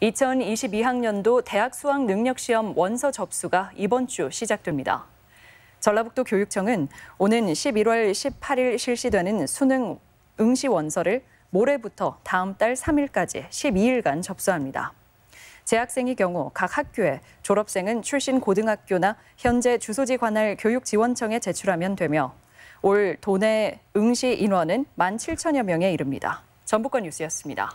2022학년도 대학 수학 능력 시험 원서 접수가 이번 주 시작됩니다. 전라북도 교육청은 오는 11월 18일 실시되는 수능 응시 원서를 모레부터 다음 달 3일까지 12일간 접수합니다. 재학생의 경우 각 학교에 졸업생은 출신 고등학교나 현재 주소지 관할 교육지원청에 제출하면 되며 올 도내 응시 인원은 1만 7천여 명에 이릅니다. 전북권 뉴스였습니다.